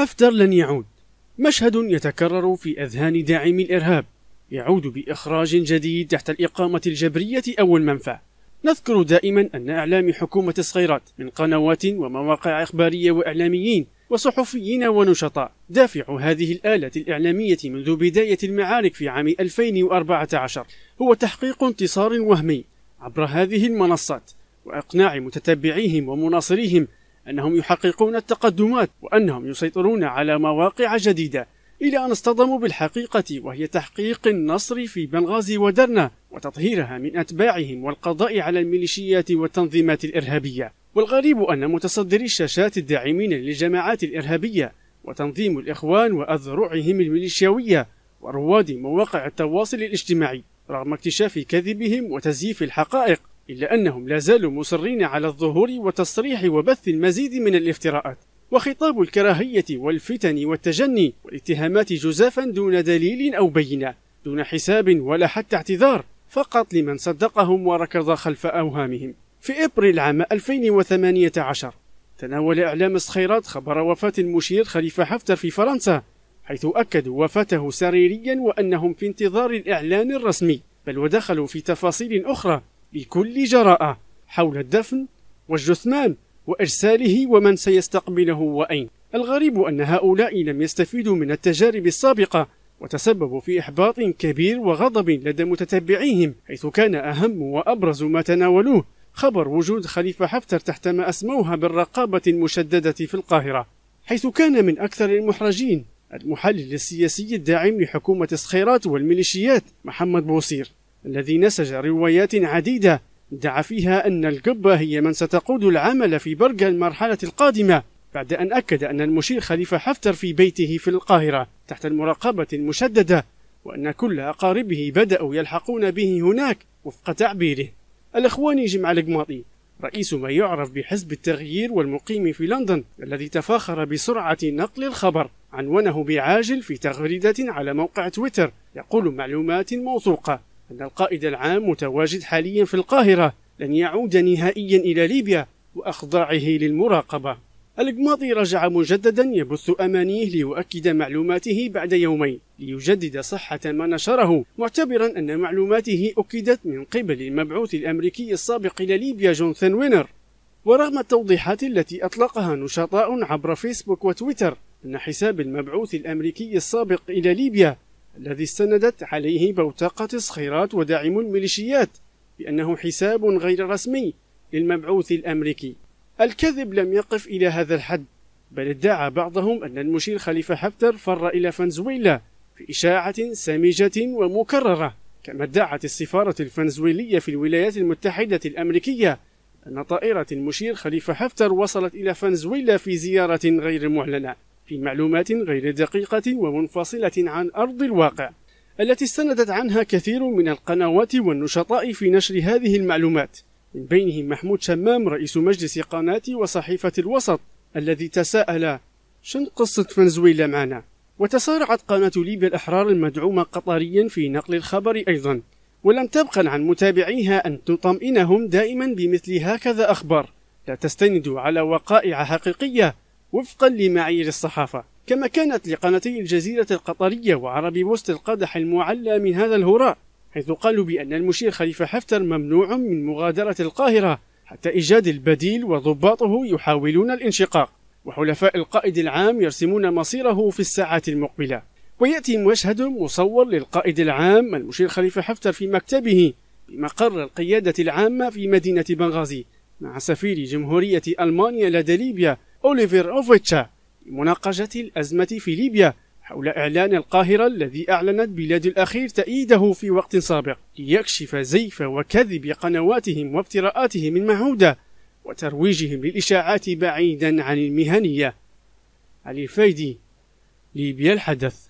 حفتر لن يعود مشهد يتكرر في أذهان داعمي الإرهاب يعود بإخراج جديد تحت الإقامة الجبرية أو المنفى نذكر دائما أن أعلام حكومة الصغيرات من قنوات ومواقع إخبارية وإعلاميين وصحفيين ونشطاء دافع هذه الآلة الإعلامية منذ بداية المعارك في عام 2014 هو تحقيق انتصار وهمي عبر هذه المنصات وإقناع متتبعيهم ومناصريهم أنهم يحققون التقدمات وأنهم يسيطرون على مواقع جديدة إلى أن اصطدموا بالحقيقة وهي تحقيق النصر في بنغازي ودرنا وتطهيرها من أتباعهم والقضاء على الميليشيات والتنظيمات الإرهابية والغريب أن متصدري الشاشات الداعمين للجماعات الإرهابية وتنظيم الإخوان وأذرعهم الميليشياوية ورواد مواقع التواصل الاجتماعي رغم اكتشاف كذبهم وتزييف الحقائق إلا أنهم لا زالوا مصرين على الظهور وتصريح وبث المزيد من الافتراءات وخطاب الكراهية والفتن والتجني والاتهامات جزافا دون دليل أو بينة دون حساب ولا حتى اعتذار فقط لمن صدقهم وركض خلف أوهامهم في إبريل عام 2018 تناول إعلام الصخيرات خبر وفاة المشير خليفة حفتر في فرنسا حيث أكدوا وفاته سريريا وأنهم في انتظار الإعلان الرسمي بل ودخلوا في تفاصيل أخرى بكل جراءة حول الدفن والجثمان وإرساله ومن سيستقبله وأين الغريب أن هؤلاء لم يستفيدوا من التجارب السابقة وتسببوا في إحباط كبير وغضب لدى متتبعيهم حيث كان أهم وأبرز ما تناولوه خبر وجود خليفة حفتر تحت ما أسموها بالرقابة المشددة في القاهرة حيث كان من أكثر المحرجين المحلل السياسي الداعم لحكومة الصخيرات والميليشيات محمد بوصير الذي نسج روايات عديدة دعا فيها أن القبة هي من ستقود العمل في برج المرحلة القادمة بعد أن أكد أن المشير خليفة حفتر في بيته في القاهرة تحت المراقبة المشددة وأن كل أقاربه بدأوا يلحقون به هناك وفق تعبيره الأخواني جمع القماطي رئيس ما يعرف بحزب التغيير والمقيم في لندن الذي تفاخر بسرعة نقل الخبر عنونه بعاجل في تغريدة على موقع تويتر يقول معلومات موثوقة أن القائد العام متواجد حاليا في القاهرة لن يعود نهائيا إلى ليبيا وأخضاعه للمراقبة القماضي رجع مجددا يبث أمانيه ليؤكد معلوماته بعد يومين ليجدد صحة ما نشره معتبرا أن معلوماته أكدت من قبل المبعوث الأمريكي السابق إلى ليبيا جونثن وينر ورغم التوضيحات التي أطلقها نشطاء عبر فيسبوك وتويتر أن حساب المبعوث الأمريكي السابق إلى ليبيا الذي استندت عليه بوتقة صخيرات وداعم الميليشيات بأنه حساب غير رسمي للمبعوث الأمريكي الكذب لم يقف إلى هذا الحد بل ادعى بعضهم أن المشير خليفة حفتر فر إلى فنزويلا في إشاعة سامجة ومكررة كما ادعت السفارة الفنزويلية في الولايات المتحدة الأمريكية أن طائرة المشير خليفة حفتر وصلت إلى فنزويلا في زيارة غير معلنة في معلومات غير دقيقة ومنفصلة عن أرض الواقع التي استندت عنها كثير من القنوات والنشطاء في نشر هذه المعلومات من بينهم محمود شمام رئيس مجلس قناة وصحيفة الوسط الذي تساءل شن قصة فنزويلا معنا؟ وتسارعت قناة ليبيا الأحرار المدعومة قطريا في نقل الخبر أيضا ولم تبقى عن متابعيها أن تطمئنهم دائما بمثل هكذا أخبار لا تستند على وقائع حقيقية وفقا لمعايير الصحافة كما كانت لقناتي الجزيرة القطرية وعربي بوست القدح المعلى من هذا الهراء حيث قالوا بأن المشير خليفة حفتر ممنوع من مغادرة القاهرة حتى إيجاد البديل وضباطه يحاولون الانشقاق وحلفاء القائد العام يرسمون مصيره في الساعات المقبلة ويأتي مشهد مصور للقائد العام المشير خليفة حفتر في مكتبه بمقر القيادة العامة في مدينة بنغازي مع سفير جمهورية ألمانيا لدى ليبيا أوليفير أوفيتشا لمناقشة الأزمة في ليبيا حول إعلان القاهرة الذي أعلنت بلاد الأخير تأييده في وقت سابق ليكشف زيف وكذب قنواتهم وافتراءاتهم المعهودة وترويجهم للإشاعات بعيدا عن المهنية علي الفيدي ليبيا الحدث